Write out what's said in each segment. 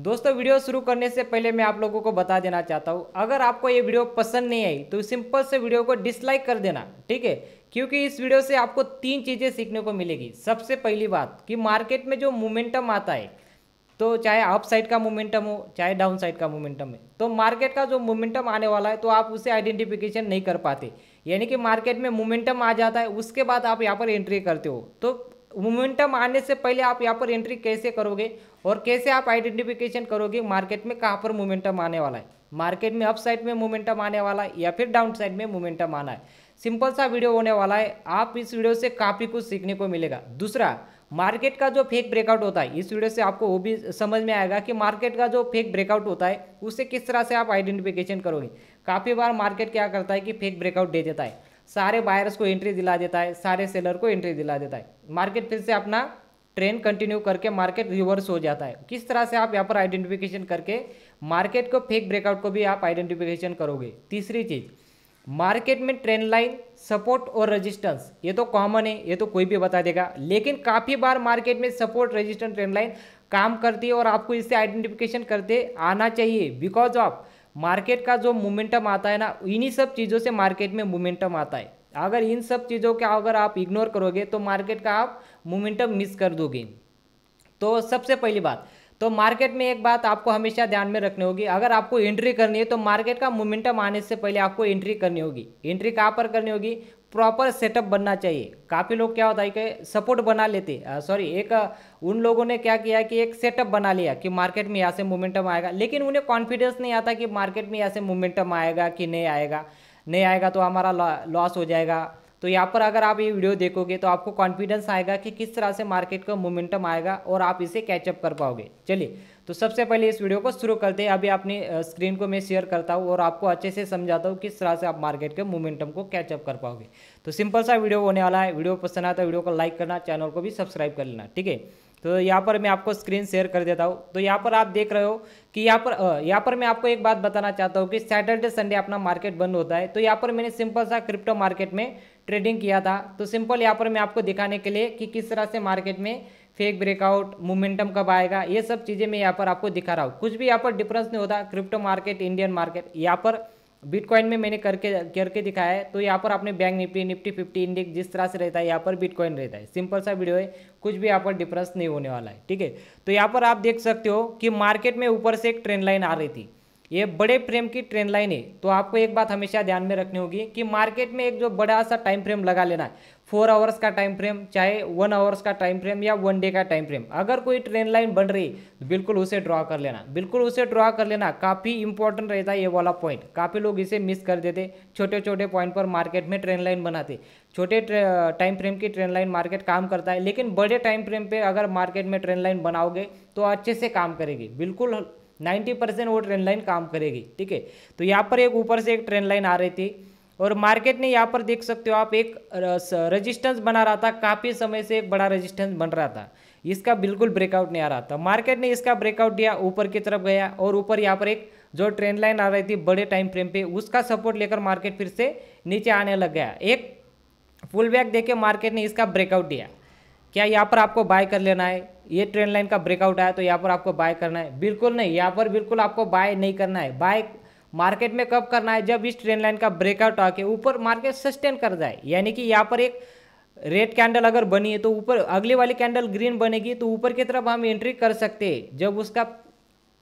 दोस्तों वीडियो शुरू करने से पहले मैं आप लोगों को बता देना चाहता हूँ अगर आपको ये वीडियो पसंद नहीं आई तो सिंपल से वीडियो को डिसलाइक कर देना ठीक है क्योंकि इस वीडियो से आपको तीन चीज़ें सीखने को मिलेगी सबसे पहली बात कि मार्केट में जो मोमेंटम आता है तो चाहे अप साइड का मोमेंटम हो चाहे डाउन साइड का मोमेंटम है तो मार्केट का जो मोमेंटम आने वाला है तो आप उसे आइडेंटिफिकेशन नहीं कर पाते यानी कि मार्केट में मोमेंटम आ जाता है उसके बाद आप यहाँ पर एंट्री करते हो तो मोमेंटम आने से पहले आप यहाँ पर एंट्री कैसे करोगे और कैसे आप आइडेंटिफिकेशन करोगे मार्केट में कहाँ पर मोमेंटम आने वाला है मार्केट में अप साइड में मोमेंटम आने वाला है या फिर डाउन साइड में मोमेंटम आना है सिंपल सा वीडियो होने वाला है आप इस वीडियो से काफ़ी कुछ सीखने को मिलेगा दूसरा मार्केट का जो फेक ब्रेकआउट होता है इस वीडियो से आपको वो भी समझ में आएगा कि मार्केट का जो फेक ब्रेकआउट होता है उसे किस तरह से आप आइडेंटिफिकेशन करोगे काफ़ी बार मार्केट क्या करता है कि फेक ब्रेकआउट दे देता है सारे बायर्स को एंट्री दिला देता है सारे सेलर को एंट्री दिला देता है मार्केट फिर से अपना ट्रेन कंटिन्यू करके मार्केट रिवर्स हो जाता है किस तरह से आप यहाँ पर आइडेंटिफिकेशन करके मार्केट को फेक ब्रेकआउट को भी आप आइडेंटिफिकेशन करोगे तीसरी चीज़ मार्केट में ट्रेन लाइन सपोर्ट और रेजिस्टेंस ये तो कॉमन है ये तो कोई भी बता देगा लेकिन काफ़ी बार मार्केट में सपोर्ट रेजिस्टेंस ट्रेन लाइन काम करती है और आपको इससे आइडेंटिफिकेशन करते आना चाहिए बिकॉज ऑफ मार्केट का जो मोमेंटम आता है ना इन्हीं सब चीज़ों से मार्केट में मोमेंटम आता है अगर इन सब चीज़ों का अगर आप इग्नोर करोगे तो मार्केट का आप मोमेंटम मिस कर दोगे तो सबसे पहली बात तो मार्केट में एक बात आपको हमेशा ध्यान में रखनी होगी अगर आपको एंट्री करनी है तो मार्केट का मोमेंटम आने से पहले आपको एंट्री करनी होगी एंट्री कहाँ पर करनी होगी प्रॉपर सेटअप बनना चाहिए काफ़ी लोग क्या होता है कि सपोर्ट बना लेते सॉरी एक उन लोगों ने क्या किया कि एक सेटअप बना लिया कि मार्केट में यहाँ से मोमेंटम आएगा लेकिन उन्हें कॉन्फिडेंस नहीं आता कि मार्केट में यहाँ से मोमेंटम आएगा कि नहीं आएगा नहीं आएगा तो हमारा लॉस हो जाएगा तो यहाँ पर अगर आप ये वीडियो देखोगे तो आपको कॉन्फिडेंस आएगा कि किस तरह से मार्केट का मोमेंटम आएगा और आप इसे कैचअप कर पाओगे चलिए तो सबसे पहले इस वीडियो को शुरू करते हैं अभी अपनी स्क्रीन को मैं शेयर करता हूँ और आपको अच्छे से समझाता हूँ किस तरह से आप मार्केट के मोमेंटम को कैचअप कर पाओगे तो सिंपल सा वीडियो होने वाला है वीडियो पसंद आता है तो वीडियो को लाइक करना चैनल को भी सब्सक्राइब कर लेना ठीक है तो यहाँ पर मैं आपको स्क्रीन शेयर कर देता हूँ तो यहाँ पर आप देख रहे हो कि यहाँ पर यहाँ पर मैं आपको एक बात बताना चाहता हूँ कि सैटरडे संडे अपना मार्केट बंद होता है तो यहाँ पर मैंने सिंपल सा क्रिप्टो मार्केट में ट्रेडिंग किया था तो सिंपल यहाँ पर मैं आपको दिखाने के लिए कि किस तरह से मार्केट में फेक ब्रेकआउट मोमेंटम कब आएगा ये सब चीज़ें मैं यहाँ पर आपको दिखा रहा हूँ कुछ भी यहाँ पर डिफरेंस नहीं होता क्रिप्टो मार्केट इंडियन मार्केट यहाँ पर बिटकॉइन में मैंने करके करके दिखाया है तो यहाँ पर आपने bank Nifty Nifty fifty index जिस तरह से रहता है यहाँ पर बिटकॉइन रहता है सिंपल सा वीडियो है कुछ भी यहाँ पर डिफरेंस नहीं होने वाला है ठीक है तो यहाँ पर आप देख सकते हो कि मार्केट में ऊपर से एक ट्रेंड लाइन आ रही थी ये बड़े फ्रेम की ट्रेन लाइन है तो आपको एक बात हमेशा ध्यान में रखनी होगी कि मार्केट में एक जो बड़ा सा टाइम फ्रेम लगा लेना है फोर आवर्स का टाइम फ्रेम चाहे वन आवर्स का टाइम फ्रेम या वन डे का टाइम फ्रेम अगर कोई ट्रेन लाइन बन रही तो बिल्कुल उसे ड्रॉ कर लेना बिल्कुल उसे ड्रॉ कर लेना काफ़ी इंपॉर्टेंट रहता है ये वाला पॉइंट काफ़ी लोग इसे मिस कर देते छोटे छोटे पॉइंट पर मार्केट में ट्रेन लाइन बनाते छोटे टाइम फ्रेम की ट्रेन लाइन मार्केट काम करता है लेकिन बड़े टाइम फ्रेम पर अगर मार्केट में ट्रेन लाइन बनाओगे तो अच्छे से काम करेगी बिल्कुल 90 परसेंट वो ट्रेंड लाइन काम करेगी ठीक है तो यहाँ पर एक ऊपर से एक ट्रेंड लाइन आ रही थी और मार्केट ने यहाँ पर देख सकते हो आप एक रजिस्टेंस बना रहा था काफ़ी समय से एक बड़ा रजिस्टेंस बन रहा था इसका बिल्कुल ब्रेकआउट नहीं आ रहा था मार्केट ने इसका ब्रेकआउट दिया ऊपर की तरफ गया और ऊपर यहाँ पर एक जो ट्रेंड लाइन आ रही थी बड़े टाइम फ्रेम पे उसका सपोर्ट लेकर मार्केट फिर से नीचे आने लग गया एक फुल बैक देखे मार्केट ने इसका ब्रेकआउट दिया क्या यहाँ पर आपको बाय कर लेना है ये ट्रेंड लाइन का ब्रेकआउट आया तो यहाँ पर आपको बाय करना है बिल्कुल नहीं यहाँ पर बिल्कुल आपको बाय नहीं करना है बाय मार्केट में कब करना है जब इस ट्रेंड लाइन का ब्रेकआउट आके ऊपर मार्केट सस्टेन कर जाए यानी कि यहाँ पर एक रेड कैंडल अगर बनी है तो ऊपर अगले वाली कैंडल ग्रीन बनेगी तो ऊपर की तरफ हम एंट्री कर सकते हैं जब उसका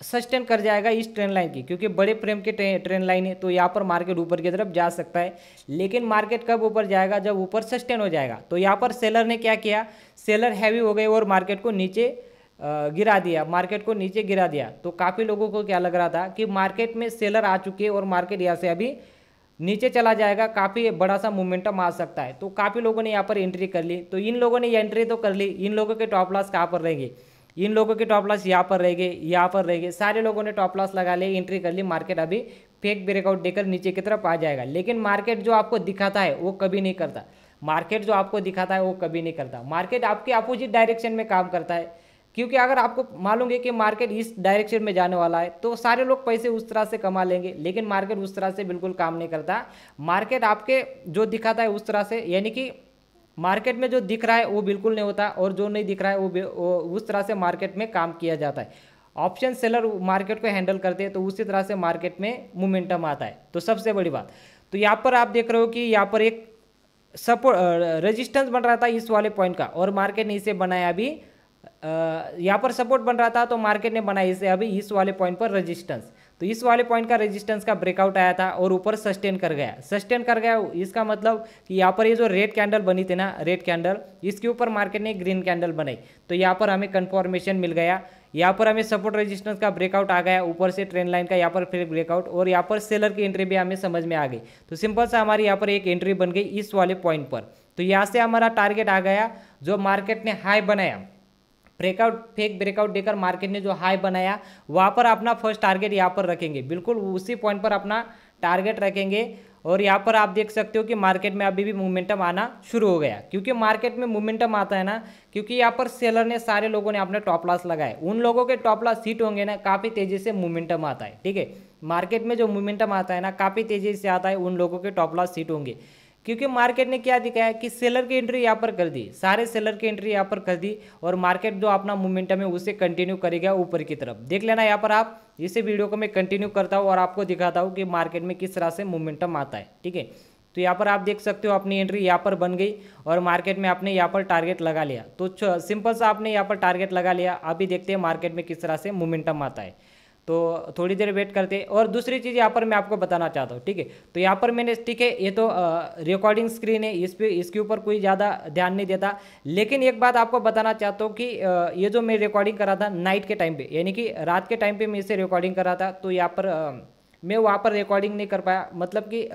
सस्टेन कर जाएगा इस ट्रेन लाइन की क्योंकि बड़े फ्रेम के ट्रेंड लाइन है तो यहाँ पर मार्केट ऊपर की तरफ जा सकता है लेकिन मार्केट कब ऊपर जाएगा जब ऊपर सस्टेन हो जाएगा तो यहाँ पर सेलर ने क्या किया सेलर हैवी हो गए और मार्केट को नीचे गिरा दिया मार्केट को नीचे गिरा दिया तो काफ़ी लोगों को क्या लग रहा था कि मार्केट में सेलर आ चुके हैं और मार्केट यहाँ से अभी नीचे चला जाएगा काफ़ी बड़ा सा मोमेंटम आ सकता है तो काफ़ी लोगों ने यहाँ पर एंट्री कर ली तो इन लोगों ने एंट्री तो कर ली इन लोगों के टॉप लॉस कहाँ पर रहेंगे इन लोगों के टॉप लॉस यहाँ पर रह गए यहाँ पर रह गए सारे लोगों ने टॉप लॉस लगा लिए एंट्री कर ली मार्केट अभी फेक ब्रेकआउट देकर नीचे की तरफ आ जाएगा लेकिन मार्केट जो आपको दिखाता है वो कभी नहीं करता मार्केट जो आपको दिखाता है वो कभी नहीं करता मार्केट आपके अपोजिट डायरेक्शन में काम करता है क्योंकि अगर आपको मालूम है कि मार्केट इस डायरेक्शन में जाने वाला है तो सारे लोग पैसे उस तरह से कमा लेंगे लेकिन मार्केट उस तरह से बिल्कुल काम नहीं करता मार्केट आपके जो दिखाता है उस तरह से यानी कि मार्केट में जो दिख रहा है वो बिल्कुल नहीं होता और जो नहीं दिख रहा है वो, वो उस तरह से मार्केट में काम किया जाता है ऑप्शन सेलर मार्केट को हैंडल करते हैं तो उसी तरह से मार्केट में मोमेंटम आता है तो सबसे बड़ी बात तो यहाँ पर आप देख रहे हो कि यहाँ पर एक सपोर्ट रजिस्टेंस बन रहा था इस वाले पॉइंट का और मार्केट ने इसे बनाया अभी यहाँ पर सपोर्ट बन रहा था तो मार्केट ने बनाया इसे अभी इस वाले पॉइंट पर रजिस्टेंस तो इस वाले पॉइंट का रेजिस्टेंस का ब्रेकआउट आया था और ऊपर सस्टेन कर गया सस्टेन कर गया इसका मतलब कि यहाँ पर ये जो रेड कैंडल बनी थी ना रेड कैंडल इसके ऊपर मार्केट ने ग्रीन कैंडल बनाई तो यहाँ पर हमें कन्फर्मेशन मिल गया यहाँ पर हमें सपोर्ट रेजिस्टेंस का ब्रेकआउट आ गया ऊपर से ट्रेन लाइन का यहाँ पर फिर ब्रेकआउट और यहाँ पर सेलर की एंट्री भी हमें समझ में आ गई तो सिंपल सा हमारी यहाँ पर एक एंट्री बन गई इस वाले पॉइंट पर तो यहाँ से हमारा टारगेट आ गया जो मार्केट ने हाई बनाया ब्रेकआउट फेक ब्रेकआउट देकर मार्केट ने जो हाई बनाया वहाँ पर अपना फर्स्ट टारगेट यहाँ पर रखेंगे बिल्कुल उसी पॉइंट पर अपना टारगेट रखेंगे और यहाँ पर आप देख सकते हो कि मार्केट में अभी भी मोमेंटम आना शुरू हो गया क्योंकि मार्केट में मोमेंटम आता है ना क्योंकि यहाँ पर सेलर ने सारे लोगों ने अपने टॉप लॉस लगाए उन लोगों के टॉप लॉस हिट होंगे ना काफ़ी तेज़ी से मोमेंटम आता है ठीक है मार्केट में जो मोमेंटम आता है ना काफ़ी तेज़ी से आता है उन लोगों के टॉप लॉस हिट होंगे क्योंकि मार्केट ने क्या दिखाया कि सेलर की एंट्री यहाँ पर कर दी सारे सेलर की एंट्री यहाँ पर कर दी और मार्केट जो अपना मोमेंटम है उसे कंटिन्यू करेगा ऊपर की तरफ देख लेना यहाँ पर आप इसी वीडियो को मैं कंटिन्यू करता हूँ और आपको दिखाता हूँ कि मार्केट में किस तरह से मोमेंटम आता है ठीक है तो यहाँ पर आप देख सकते हो अपनी एंट्री यहाँ पर बन गई और मार्केट में आपने यहाँ पर टारगेट लगा लिया तो सिंपल सा आपने यहाँ पर टारगेट लगा लिया अभी देखते हैं मार्केट में किस तरह से मोमेंटम आता है तो थोड़ी देर वेट करते और दूसरी चीज़ यहाँ पर मैं आपको बताना चाहता हूँ ठीक है तो यहाँ पर मैंने ठीक है ये तो रिकॉर्डिंग स्क्रीन है इस पर इसके ऊपर कोई ज़्यादा ध्यान नहीं देता लेकिन एक बात आपको बताना चाहता हूँ कि ये जो मैं रिकॉर्डिंग करा था नाइट के टाइम पे यानी कि रात के टाइम पर मैं इसे रिकॉर्डिंग करा था तो यहाँ पर मैं वहाँ पर रिकॉर्डिंग नहीं कर पाया मतलब कि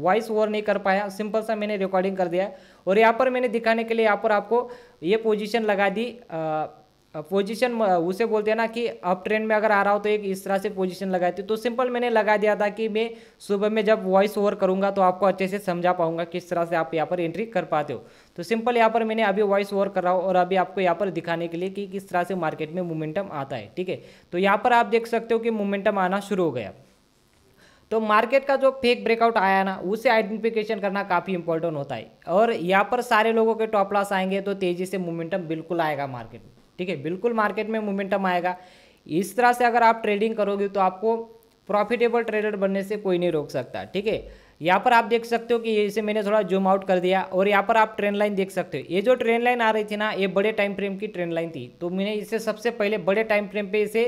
वॉइस ओवर नहीं कर पाया सिंपल सा मैंने रिकॉर्डिंग कर दिया और यहाँ पर मैंने दिखाने के लिए यहाँ पर आपको ये पोजीशन लगा दी पोजीशन उसे बोलते हैं ना कि अब ट्रेंड में अगर आ रहा हो तो एक इस तरह से पोजीशन लगाई थी तो सिंपल मैंने लगा दिया था कि मैं सुबह में जब वॉइस ओवर करूंगा तो आपको अच्छे से समझा पाऊंगा किस तरह से आप यहाँ पर एंट्री कर पाते हो तो सिंपल यहाँ पर मैंने अभी वॉइस ओवर कर रहा हूँ और अभी आपको यहाँ पर दिखाने के लिए कि किस तरह से मार्केट में मोमेंटम आता है ठीक है तो यहाँ पर आप देख सकते हो कि मोमेंटम आना शुरू हो गया तो मार्केट का जो फेक ब्रेकआउट आया ना उसे आइडेंटिफिकेशन करना काफ़ी इंपॉर्टेंट होता है और यहाँ पर सारे लोगों के टॉप लॉस आएंगे तो तेज़ी से मोमेंटम बिल्कुल आएगा मार्केट में ठीक है बिल्कुल मार्केट में मोमेंटम आएगा इस तरह से अगर आप ट्रेडिंग करोगे तो आपको प्रॉफिटेबल ट्रेडर बनने से कोई नहीं रोक सकता ठीक है यहाँ पर आप देख सकते हो कि इसे मैंने थोड़ा जूम आउट कर दिया और यहाँ पर आप ट्रेंड लाइन देख सकते हो ये जो ट्रेंड लाइन आ रही थी ना ये बड़े टाइम फ्रेम की ट्रेंड लाइन थी तो मैंने इसे सबसे पहले बड़े टाइम फ्रेम पे इसे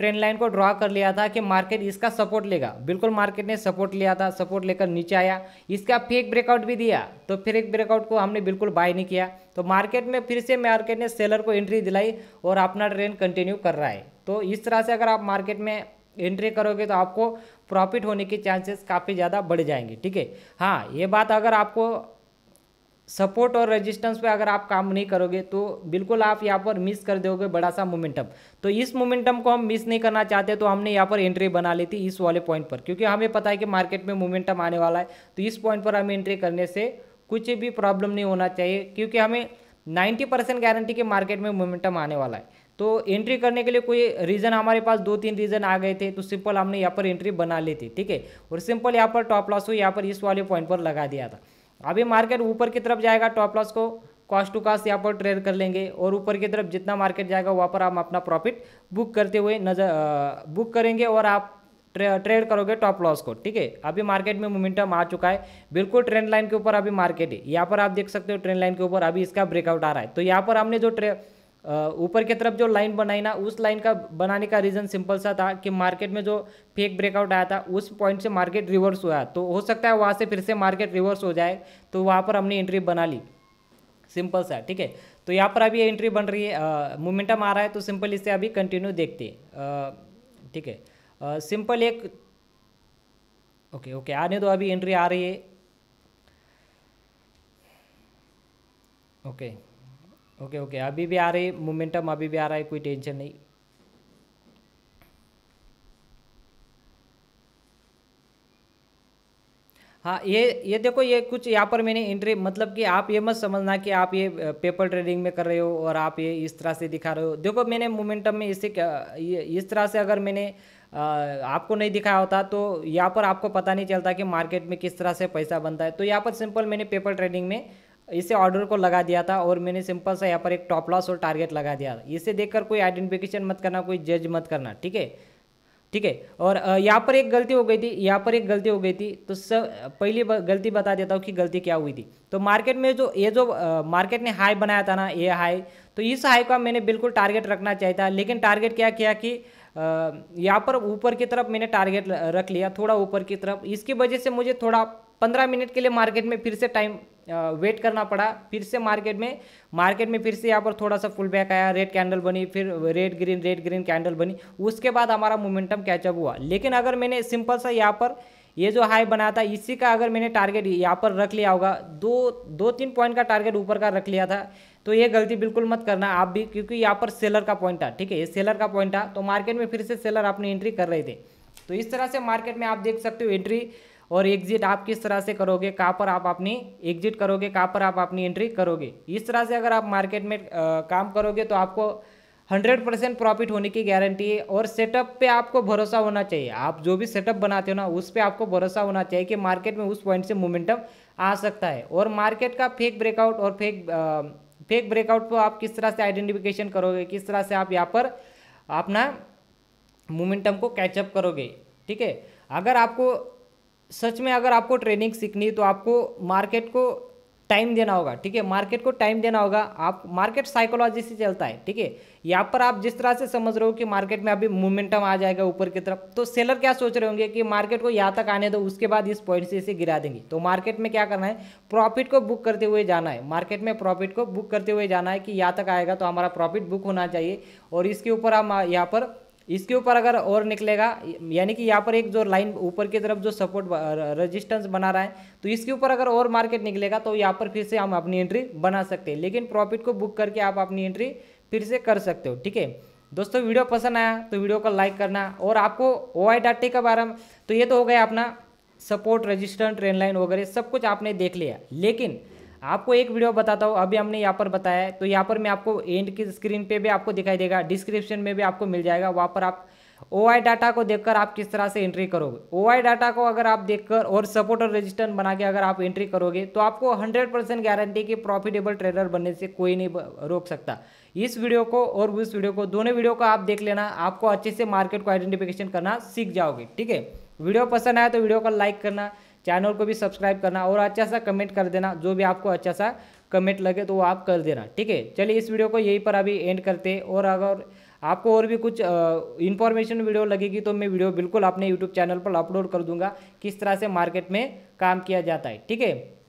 ट्रेंड लाइन को ड्रॉ कर लिया था कि मार्केट इसका सपोर्ट लेगा बिल्कुल मार्केट ने सपोर्ट लिया था सपोर्ट लेकर नीचे आया इसका फेक ब्रेकआउट भी दिया तो फिर एक ब्रेकआउट को हमने बिल्कुल बाय नहीं किया तो मार्केट में फिर से मार्केट ने सेलर को एंट्री दिलाई और अपना ट्रेंड कंटिन्यू कर रहा है तो इस तरह से अगर आप मार्केट में एंट्री करोगे तो आपको प्रॉफिट होने के चांसेस काफ़ी ज़्यादा बढ़ जाएंगे ठीक है हाँ ये बात अगर आपको सपोर्ट और रेजिस्टेंस पे अगर आप काम नहीं करोगे तो बिल्कुल आप यहाँ पर मिस कर दोगे बड़ा सा मोमेंटम तो इस मोमेंटम को हम मिस नहीं करना चाहते तो हमने यहाँ पर एंट्री बना ली थी इस वाले पॉइंट पर क्योंकि हमें पता है कि मार्केट में मोमेंटम आने वाला है तो इस पॉइंट पर हमें एंट्री करने से कुछ भी प्रॉब्लम नहीं होना चाहिए क्योंकि हमें नाइन्टी परसेंट गारंटी के मार्केट में मोमेंटम आने वाला है तो एंट्री करने के लिए कोई रीज़न हमारे पास दो तीन रीज़न आ गए थे तो सिंपल हमने यहाँ पर एंट्री बना ली थी ठीक है और सिंपल यहाँ पर टॉप लॉस हो यहाँ पर इस वाले पॉइंट पर लगा दिया था अभी मार्केट ऊपर की तरफ जाएगा टॉप लॉस को कॉस्ट टू कास्ट यहाँ पर ट्रेड कर लेंगे और ऊपर की तरफ जितना मार्केट जाएगा वहाँ पर हम अपना प्रॉफिट बुक करते हुए नजर बुक करेंगे और आप ट्रेड करोगे टॉप लॉस को ठीक है अभी मार्केट में मोमेंटम आ चुका है बिल्कुल ट्रेंड लाइन के ऊपर अभी मार्केट है यहाँ पर आप देख सकते हो ट्रेंड लाइन के ऊपर अभी इसका ब्रेकआउट आ रहा है तो यहाँ पर हमने जो ट्रे ऊपर की तरफ जो लाइन बनाई ना उस लाइन का बनाने का रीज़न सिंपल सा था कि मार्केट में जो फेक ब्रेकआउट आया था उस पॉइंट से मार्केट रिवर्स हुआ तो हो सकता है वहाँ से फिर से मार्केट रिवर्स हो जाए तो वहाँ पर हमने एंट्री बना ली सिंपल सा ठीक है तो यहाँ पर अभी एंट्री बन रही है मोमेंटम आ रहा है तो सिंपल इसे अभी कंटिन्यू देखते ठीक है सिंपल एक ओके ओके आने दो अभी एंट्री आ रही है ओके ओके ओके अभी भी आ रही मोमेंटम अभी भी आ रहा है कोई टेंशन नहीं हाँ ये ये देखो ये कुछ यहाँ पर मैंने एंट्री मतलब कि आप ये मत समझना कि आप ये पेपर ट्रेडिंग में कर रहे हो और आप ये इस तरह से दिखा रहे हो देखो मैंने मोमेंटम में इसे ये इस तरह से अगर मैंने आपको नहीं दिखाया होता तो यहाँ पर आपको पता नहीं चलता कि मार्केट में किस तरह से पैसा बनता है तो यहाँ पर सिंपल मैंने पेपर ट्रेडिंग में इसे ऑर्डर को लगा दिया था और मैंने सिंपल सा यहाँ पर एक टॉप लॉस और टारगेट लगा दिया था इसे देखकर कोई आइडेंटिफिकेशन मत करना कोई जज मत करना ठीक है ठीक है और यहाँ पर एक गलती हो गई थी यहाँ पर एक गलती हो गई थी तो सब पहली गलती बता देता हूँ कि गलती क्या हुई थी तो मार्केट में जो ये जो मार्केट ने हाई बनाया था ना ये हाई तो इस हाई का मैंने बिल्कुल टारगेट रखना चाहिए था लेकिन टारगेट क्या किया कि यहाँ पर ऊपर की तरफ मैंने टारगेट रख लिया थोड़ा ऊपर की तरफ इसकी वजह से मुझे थोड़ा पंद्रह मिनट के लिए मार्केट में फिर से टाइम वेट करना पड़ा फिर से मार्केट में मार्केट में फिर से यहाँ पर थोड़ा सा फुल बैक आया रेड कैंडल बनी फिर red green red green candle बनी उसके बाद हमारा मोमेंटम कैचअप हुआ लेकिन अगर मैंने सिंपल सा यहाँ पर ये जो हाई बनाया था इसी का अगर मैंने टारगेट यहाँ पर रख लिया होगा दो दो तीन पॉइंट का टारगेट ऊपर का रख लिया था तो ये गलती बिल्कुल मत करना आप भी क्योंकि यहाँ पर सेलर का पॉइंट था ठीक है ये सेलर का पॉइंट था तो मार्केट में फिर से सेलर आपने एंट्री कर रहे थे तो इस तरह से मार्केट में आप देख सकते हो एंट्री और एग्जिट आप किस तरह से करोगे कहाँ पर आप अपनी एग्जिट करोगे कहाँ पर आप अपनी एंट्री करोगे इस तरह से अगर आप मार्केट में आ, काम करोगे तो आपको हंड्रेड परसेंट प्रॉफिट होने की गारंटी है और सेटअप पे आपको भरोसा होना चाहिए आप जो भी सेटअप बनाते हो ना उस पर आपको भरोसा होना चाहिए कि मार्केट में उस पॉइंट से मोमेंटम आ सकता है और मार्केट का फेक ब्रेकआउट और फेक फेक ब्रेकआउट को आप किस तरह से आइडेंटिफिकेशन करोगे किस तरह से आप यहाँ पर अपना मोमेंटम को कैचअप करोगे ठीक है अगर आपको सच में अगर आपको ट्रेनिंग सीखनी है तो आपको मार्केट को टाइम देना होगा ठीक है मार्केट को टाइम देना होगा आप मार्केट साइकोलॉजी से चलता है ठीक है यहाँ पर आप जिस तरह से समझ रहे हो कि मार्केट में अभी मोमेंटम आ जाएगा ऊपर की तरफ तो सेलर क्या सोच रहे होंगे कि मार्केट को यहाँ तक आने दो उसके बाद इस पॉइंट से इसे गिरा देंगे तो मार्केट में क्या करना है प्रॉफिट को बुक करते हुए जाना है मार्केट में प्रॉफिट को बुक करते हुए जाना है कि यहाँ तक आएगा तो हमारा प्रॉफिट बुक होना चाहिए और इसके ऊपर हम यहाँ पर इसके ऊपर अगर और निकलेगा यानी कि यहाँ पर एक जो लाइन ऊपर की तरफ जो सपोर्ट रेजिस्टेंस बना रहा है तो इसके ऊपर अगर और मार्केट निकलेगा तो यहाँ पर फिर से हम अपनी एंट्री बना सकते हैं लेकिन प्रॉफिट को बुक करके आप अपनी एंट्री फिर से कर सकते हो ठीक है दोस्तों वीडियो पसंद आया तो वीडियो को लाइक करना और आपको ओ आई डाटे के बारे में तो ये तो हो गया अपना सपोर्ट रजिस्टर ट्रेन लाइन वगैरह सब कुछ आपने देख लिया लेकिन आपको एक वीडियो बताता हूँ अभी हमने यहाँ पर बताया है तो यहाँ पर मैं आपको एंड की स्क्रीन पे भी आपको दिखाई देगा डिस्क्रिप्शन में भी आपको मिल जाएगा वहाँ पर आप ओ आई डाटा को देखकर आप किस तरह से एंट्री करोगे ओ आई डाटा को अगर आप देखकर और सपोर्टर रजिस्टर बना के अगर आप एंट्री करोगे तो आपको 100 परसेंट गारंटी कि प्रॉफिटेबल ट्रेडर बनने से कोई नहीं रोक सकता इस वीडियो को और उस वीडियो को दोनों वीडियो को आप देख लेना आपको अच्छे से मार्केट को आइडेंटिफिकेशन करना सीख जाओगे ठीक है वीडियो पसंद आया तो वीडियो को लाइक करना चैनल को भी सब्सक्राइब करना और अच्छा सा कमेंट कर देना जो भी आपको अच्छा सा कमेंट लगे तो वो आप कर देना ठीक है चलिए इस वीडियो को यहीं पर अभी एंड करते हैं और अगर आपको और भी कुछ इन्फॉर्मेशन वीडियो लगेगी तो मैं वीडियो बिल्कुल अपने यूट्यूब चैनल पर अपलोड कर दूंगा किस तरह से मार्केट में काम किया जाता है ठीक है